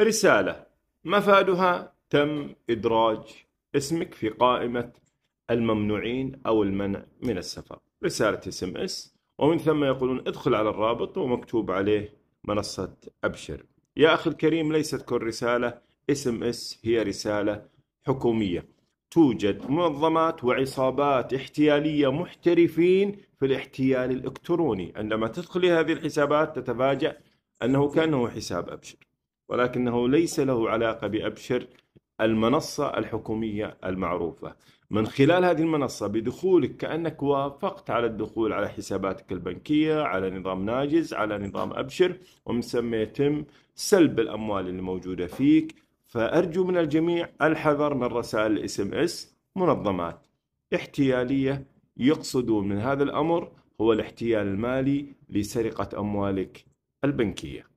رسالة مفادها تم إدراج اسمك في قائمة الممنوعين أو المنع من السفر رسالة اس ام اس ومن ثم يقولون ادخل على الرابط ومكتوب عليه منصة أبشر يا أخي الكريم ليست كل رسالة اس ام اس هي رسالة حكومية توجد منظمات وعصابات احتيالية محترفين في الاحتيال الإلكتروني عندما تدخل هذه الحسابات تتفاجأ أنه كأنه حساب أبشر ولكنه ليس له علاقة بأبشر المنصة الحكومية المعروفة من خلال هذه المنصة بدخولك كأنك وافقت على الدخول على حساباتك البنكية على نظام ناجز على نظام أبشر ومن ثم يتم سلب الأموال اللي موجودة فيك فأرجو من الجميع الحذر من رسائل الاس ام اس منظمات احتيالية يقصدون من هذا الأمر هو الاحتيال المالي لسرقة أموالك البنكية